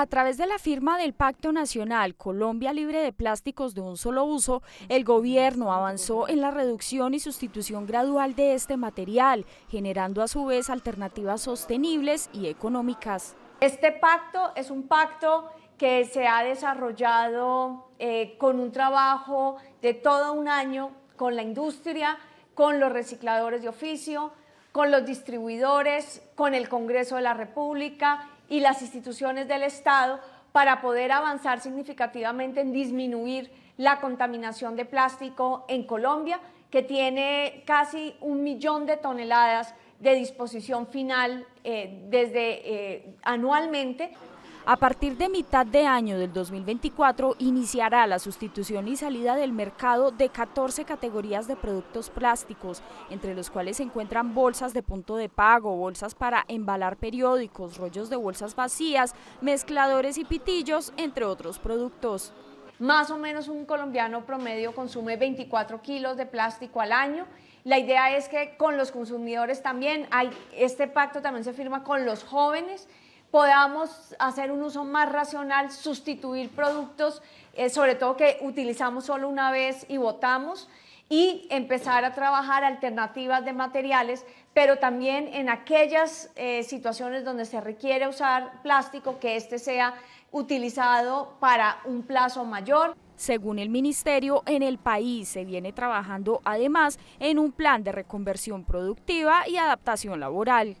A través de la firma del Pacto Nacional Colombia Libre de Plásticos de un Solo Uso, el gobierno avanzó en la reducción y sustitución gradual de este material, generando a su vez alternativas sostenibles y económicas. Este pacto es un pacto que se ha desarrollado eh, con un trabajo de todo un año con la industria, con los recicladores de oficio, con los distribuidores, con el Congreso de la República y las instituciones del Estado para poder avanzar significativamente en disminuir la contaminación de plástico en Colombia, que tiene casi un millón de toneladas de disposición final eh, desde eh, anualmente. A partir de mitad de año del 2024 iniciará la sustitución y salida del mercado de 14 categorías de productos plásticos, entre los cuales se encuentran bolsas de punto de pago, bolsas para embalar periódicos, rollos de bolsas vacías, mezcladores y pitillos, entre otros productos. Más o menos un colombiano promedio consume 24 kilos de plástico al año. La idea es que con los consumidores también, hay, este pacto también se firma con los jóvenes podamos hacer un uso más racional, sustituir productos, eh, sobre todo que utilizamos solo una vez y botamos, y empezar a trabajar alternativas de materiales, pero también en aquellas eh, situaciones donde se requiere usar plástico, que este sea utilizado para un plazo mayor. Según el ministerio, en el país se viene trabajando además en un plan de reconversión productiva y adaptación laboral.